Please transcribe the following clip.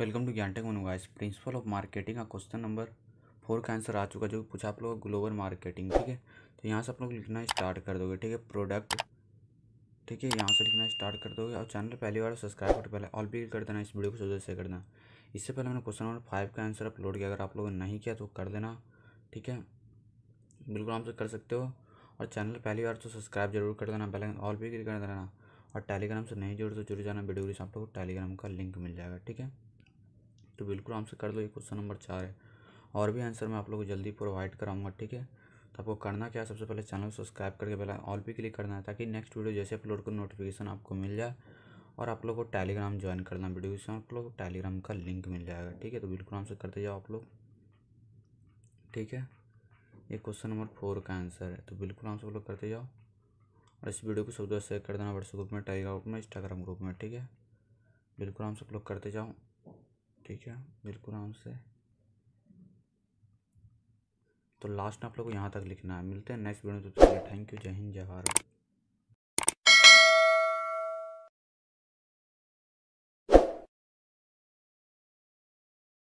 welcome to Gyan tech guys principle of marketing का question number four का answer आ चुका जो पूछा आप लोग ग्लोबल मार्केटिंग ठीक है तो यहाँ से आप लोग लिखना स्टार्ट कर दोगे ठीक है प्रोडक्ट ठीक है यहाँ से लिखना स्टार्ट कर दोगे और चैनल पहली बार सब्सक्राइब कर पहले ऑल भी कर देना इस वीडियो को सौ से कर देना इससे पहले मैंने क्वेश्चन नंबर फाइव का आंसर अपलोड किया अगर आप लोगों ने नहीं किया तो कर देना ठीक है बिल्कुल आराम से कर सकते हो और चैनल पहली बार तो सब्सक्राइब जरूर कर देना पहले ऑल भी कर देना और टेलीग्राम से नहीं जुड़े तो जुड़ जाना वीडियो आप लोग को टेलीग्राम का लिंक मिल जाएगा ठीक है तो बिल्कुल आराम से कर लो ये क्वेश्चन नंबर चार है और भी आंसर मैं आप लोग को जल्दी प्रोवाइड कराऊंगा ठीक है तो आपको करना क्या सबसे पहले चैनल को सब्सक्राइब करके पहले ऑल पे क्लिक करना है ताकि नेक्स्ट वीडियो जैसे अपलोड करो नोटिफिकेशन आपको मिल जाए और आप लोग को टेलीग्राम ज्वाइन करना वीडियो से आप लोग टेलीग्राम का लिंक मिल जाएगा ठीक है तो बिल्कुल आराम से करते जाओ आप लोग ठीक है ये क्वेश्चन नंबर फोर का आंसर है तो बिल्कुल आराम से आप लोग करते जाओ और इस वीडियो को सब दोस्त शेयर कर देना व्हाट्सएप ग्रुप में टेलीग्राम ग्रुप में इंस्टाग्राम ग्रुप में ठीक है बिल्कुल आराम से आप लोग करते जाओ ठीक है बिल्कुल आराम से तो लास्ट में आप लोग को यहाँ तक लिखना है मिलते हैं नेक्स्ट वीडियो तो थैंक यू जय हिंद जय भारत